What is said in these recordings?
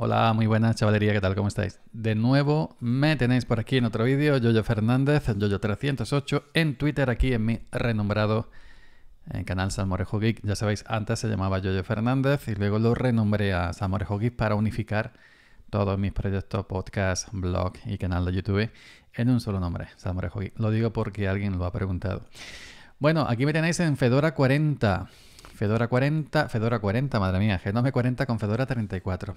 Hola, muy buenas chavalería, ¿qué tal? ¿Cómo estáis? De nuevo me tenéis por aquí en otro vídeo, Yoyo Fernández, Yoyo308, en Twitter, aquí en mi renombrado en eh, canal Salmorejo Geek. Ya sabéis, antes se llamaba Yoyo Fernández y luego lo renombré a Salmorejo Geek para unificar todos mis proyectos, podcast, blog y canal de YouTube en un solo nombre, Salmorejo Geek. Lo digo porque alguien lo ha preguntado. Bueno, aquí me tenéis en Fedora 40. Fedora 40, Fedora 40, madre mía, Genome 40 con Fedora 34.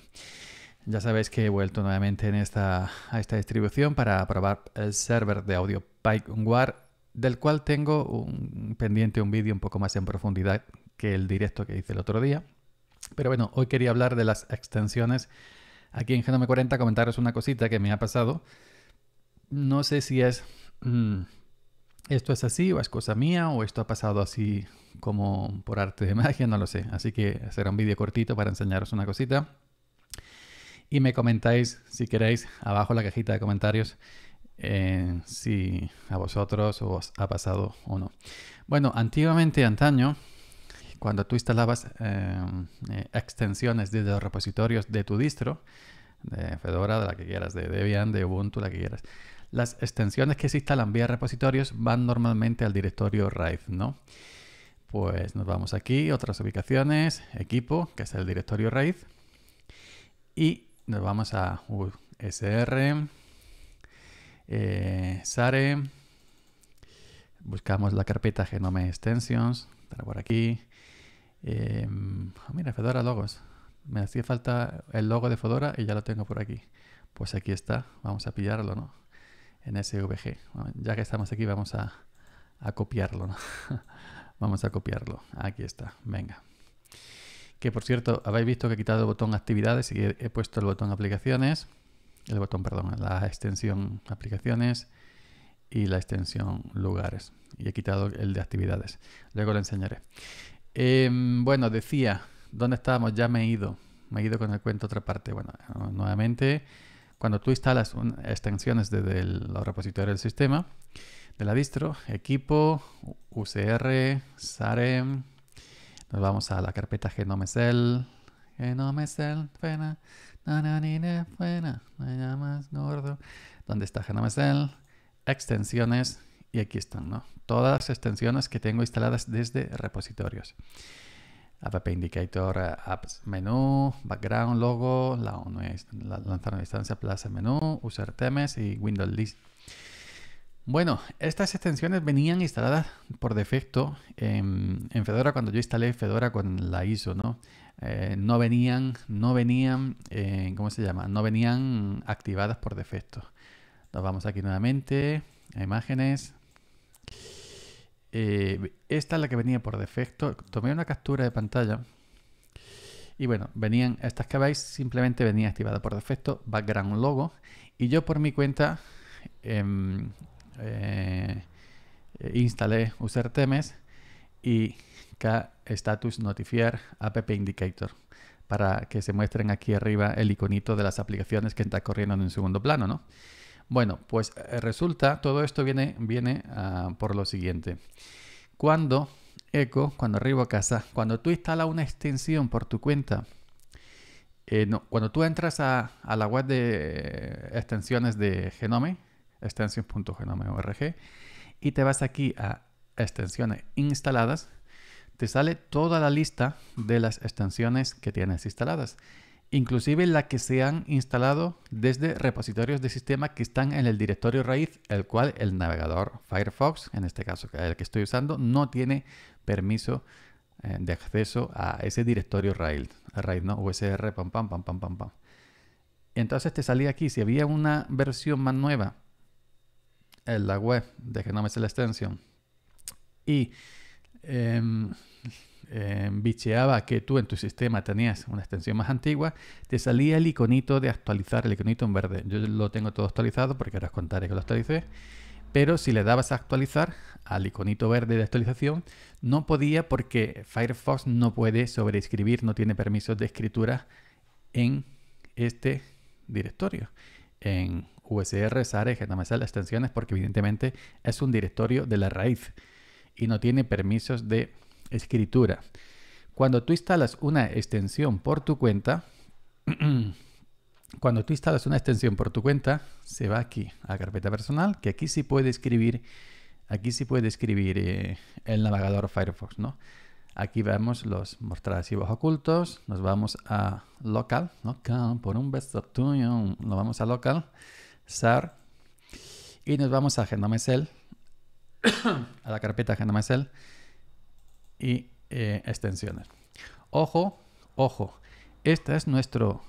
Ya sabéis que he vuelto nuevamente en esta, a esta distribución para probar el server de audio War, del cual tengo pendiente un vídeo un poco más en profundidad que el directo que hice el otro día. Pero bueno, hoy quería hablar de las extensiones. Aquí en Genome 40 comentaros una cosita que me ha pasado. No sé si es... Mm, esto es así o es cosa mía o esto ha pasado así como por arte de magia, no lo sé. Así que será un vídeo cortito para enseñaros una cosita. Y me comentáis, si queréis, abajo en la cajita de comentarios eh, si a vosotros os ha pasado o no. Bueno, antiguamente, antaño, cuando tú instalabas eh, eh, extensiones de los repositorios de tu distro, de Fedora, de la que quieras, de Debian, de Ubuntu, la que quieras, las extensiones que se instalan vía repositorios van normalmente al directorio RAID, ¿no? Pues nos vamos aquí, otras ubicaciones, equipo, que es el directorio RAID. Y nos vamos a USR, eh, SARE, buscamos la carpeta Genome Extensions, estará por aquí. Em, ah, mira, Fedora Logos. Me hacía falta el logo de Fedora y ya lo tengo por aquí. Pues aquí está, vamos a pillarlo, ¿no? en SVG. ya que estamos aquí, vamos a, copiarlo. vamos a copiarlo. Aquí está. Venga. Que por cierto, habéis visto que he quitado el botón actividades y he, puesto el botón aplicaciones. El botón, perdón, la extensión aplicaciones y la extensión lugares. Y he quitado el de actividades. Luego lo enseñaré. Em, bueno, decía, ¿dónde estábamos? Ya me he ido. Me he ido con el cuento otra parte. Bueno, nuevamente cuando tú instalas extensiones desde el repositorio del sistema, de la distro, equipo, UCR, SAREM, nos vamos a la carpeta genomesel, me llamas gordo, donde está genomesel, extensiones, y aquí están, ¿no? Todas extensiones que tengo instaladas desde repositorios. App Indicator, eh, Apps Menú, Background, Logo, la, la lanzar una distancia, Plaza Menú, User Themes y Windows List. Bueno, estas extensiones venían instaladas por defecto en, Fedora cuando yo instalé Fedora con la ISO, ¿no? Eh, no venían, no venían, eh, ¿cómo se llama? No venían activadas por defecto. Nos vamos aquí nuevamente a imágenes. Eh, esta es la que venía por defecto. Tomé una captura de pantalla. Y bueno, venían estas que veis, simplemente venía activada por defecto, background logo. Y yo por mi cuenta em, eh, eh, instalé user temes y status notifier app indicator para que se muestren aquí arriba el iconito de las aplicaciones que está corriendo en segundo plano, ¿no? Bueno, pues eh, resulta, todo esto viene, viene ah, por lo siguiente. Cuando Echo, cuando arribo a casa, cuando tú instalas una extensión por tu cuenta, eh, cuando tú entras a, a la web de extensiones de Genome, extensions.genome.org, y te vas aquí a extensiones instaladas, te sale toda la lista de las extensiones que tienes instaladas inclusive la que se han instalado desde repositorios de sistema que están en el directorio raíz, el cual el navegador Firefox, en este caso el que estoy usando, no tiene permiso eh, de acceso a ese directorio raíz, ¿no? USR, pam, pam, pam, pam, pam, Entonces te salía aquí, si había una versión más nueva en la web de Genome la Extension y em, vicheaba em, bicheaba que tú en tu sistema tenías una extensión más antigua, te salía el iconito de actualizar, el iconito en verde. Yo lo tengo todo actualizado porque ahora os contaré que lo actualicé. Pero si le dabas a actualizar al iconito verde de actualización, no podía porque Firefox no puede sobreescribir, no tiene permisos de escritura en este directorio. En USR, SARE, más las extensiones, porque evidentemente es un directorio de la raíz y no tiene permisos de escritura. Cuando tú instalas una extensión por tu cuenta, cuando tú instalas una extensión por tu cuenta, se va aquí a carpeta personal, que aquí sí puede escribir, aquí sí puede escribir eh, el navegador Firefox, ¿no? Aquí vemos los mostrar ocultos, nos vamos a local, local, por un beso tuyo, nos vamos a local, SAR, y nos vamos a GenomeSell, a la carpeta GenomeSell, y eh, extensiones. Ojo, ojo, este es nuestro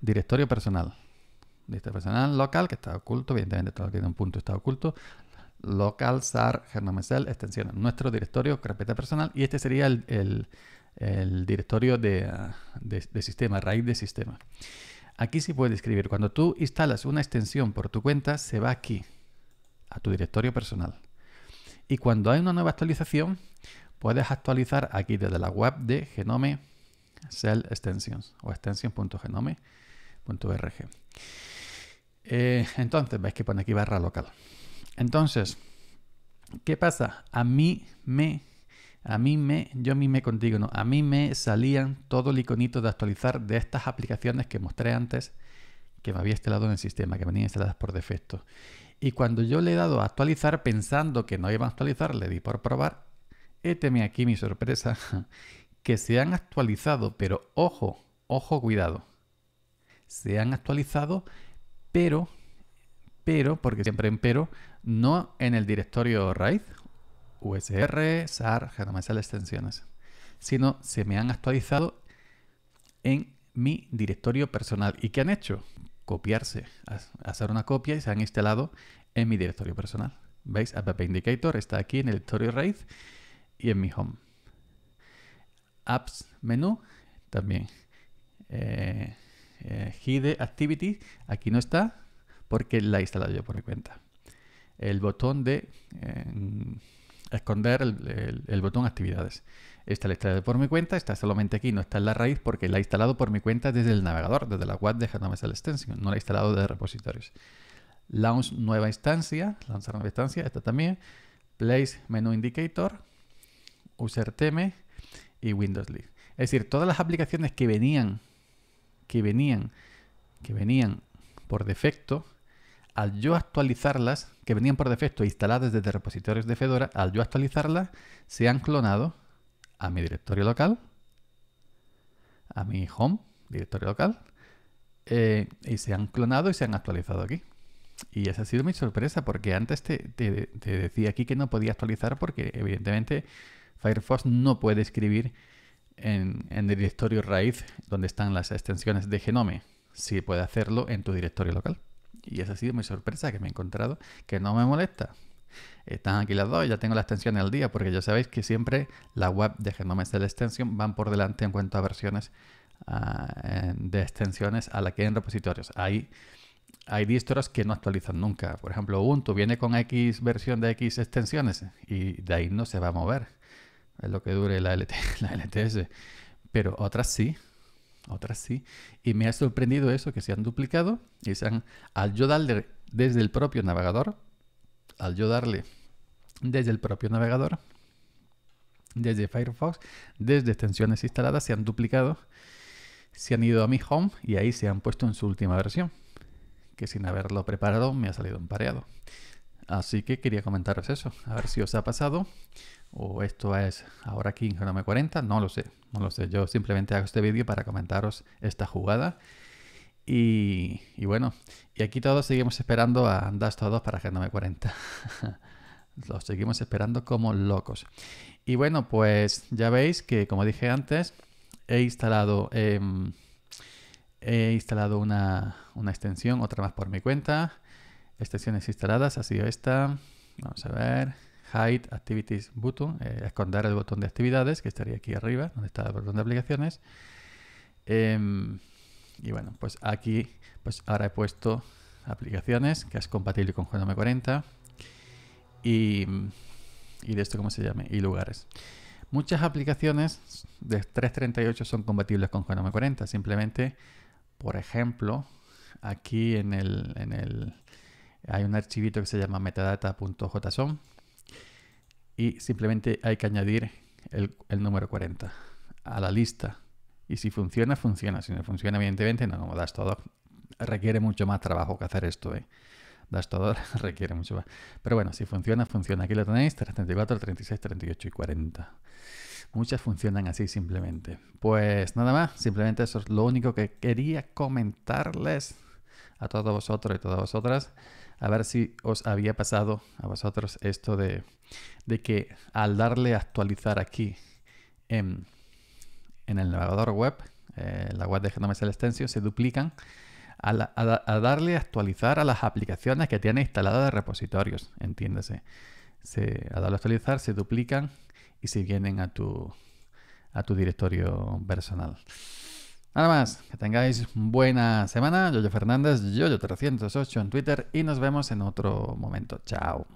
directorio personal. Directorio personal local, que está oculto, evidentemente todo tiene un punto, está oculto. Local, SAR, Gernomesel, extensiones. Nuestro directorio, carpeta personal, y este sería el, directorio de, sistema, raíz de sistema. Aquí se puede escribir. Cuando tú instalas una extensión por tu cuenta, se va aquí, a tu directorio personal. Y cuando hay una nueva actualización, Puedes actualizar aquí desde la web de Genome Cell Extensions o extension.genome.org. Eh, entonces, veis que pone aquí barra local. Entonces, ¿qué pasa? A mí me, a mí me, yo me contigo, no, a mí me salían todo el iconito de actualizar de estas aplicaciones que mostré antes que me había instalado en el sistema, que venían instaladas por defecto. Y cuando yo le he dado a actualizar, pensando que no iba a actualizar, le di por probar Éteme aquí mi sorpresa, que se han actualizado, pero ojo, ojo, cuidado. Se han actualizado, pero, pero, porque siempre en pero, no en el directorio RAID, USR, SAR, no extensiones, sino se me han actualizado en mi directorio personal. ¿Y qué han hecho? Copiarse, hacer una copia y se han instalado en mi directorio personal. ¿Veis? App Indicator está aquí en el directorio RAID y en mi home. Apps menú también. Eh, hide eh, activity aquí no está porque la he instalado yo por mi cuenta. El botón de eh, esconder el, botón actividades. Esta la he instalado por mi cuenta, está solamente aquí, no está en la raíz porque la he instalado por mi cuenta desde el navegador, desde la web de Genome Cell Extension, no la he instalado desde repositorios. Launch nueva instancia, lanzar nueva instancia, esta también. Place menú indicator, user.tm y Windows Live. Es decir, todas las aplicaciones que venían, que venían, que venían por defecto, al yo actualizarlas, que venían por defecto instaladas desde repositorios de Fedora, al yo actualizarlas, se han clonado a mi directorio local, a mi home, directorio local, eh, y se han clonado y se han actualizado aquí. Y esa ha sido mi sorpresa, porque antes te decía aquí que no podía actualizar porque evidentemente Firefox no puede escribir en, el directorio raíz donde están las extensiones de Genome. si puede hacerlo en tu directorio local. Y esa ha sido mi sorpresa que me he encontrado, que no me molesta. Están aquí las dos, ya tengo las extensiones al día, porque ya sabéis que siempre la web de Genome Cell Extension van por delante en cuanto a versiones ah, de extensiones a la que hay en repositorios. Hay, hay distros que no actualizan nunca. Por ejemplo, Ubuntu viene con X versión de X extensiones y de ahí no se va a mover es lo que dure la, LTS. Pero otras sí, otras sí. Y me ha sorprendido eso, que se han duplicado y se han, al yo darle desde el propio navegador, al yo darle desde el propio navegador, desde Firefox, desde extensiones instaladas, se han duplicado, se han ido a mi home y ahí se han puesto en su última versión, que sin haberlo preparado me ha salido empareado. Así que quería comentaros eso, a ver si os ha pasado o esto es ahora aquí en 40, no lo sé, no lo sé. Yo simplemente hago este vídeo para comentaros esta jugada. Y, bueno, y aquí todos seguimos esperando a Andas todos para Genome 40. Los seguimos esperando como locos. Y bueno, pues ya veis que como dije antes, he instalado, em, he instalado una, una extensión, otra más por mi cuenta Extensiones instaladas ha sido esta. Vamos a ver. Hide Activities Button, eh, esconder el botón de actividades, que estaría aquí arriba, donde está el botón de aplicaciones. Em, y bueno, pues aquí, pues ahora he puesto aplicaciones, que es compatible con Genome 40. Y, de esto, ¿cómo se llame? Y lugares. Muchas aplicaciones de 338 son compatibles con Genome 40. Simplemente, por ejemplo, aquí en el, en el hay un archivito que se llama metadata.json y simplemente hay que añadir el, número 40 a la lista. Y si funciona, funciona. Si no funciona, evidentemente, no, no, das todo. Requiere mucho más trabajo que hacer esto. ¿eh? Das todo, requiere mucho más. Pero bueno, si funciona, funciona. Aquí lo tenéis, 34, 36, 38 y 40. Muchas funcionan así simplemente. Pues nada más, simplemente eso es lo único que quería comentarles a todos vosotros y todas vosotras a ver si os había pasado a vosotros esto de, que al darle a actualizar aquí en, el navegador web, eh, la web de Genome Extension, se duplican a, darle actualizar a las aplicaciones que tiene instaladas de repositorios, entiéndase. Se, a darle a actualizar se duplican y se vienen a tu directorio personal. Nada más, que tengáis buena semana. Yoyo Fernández, Yoyo308 en Twitter y nos vemos en otro momento. Chao.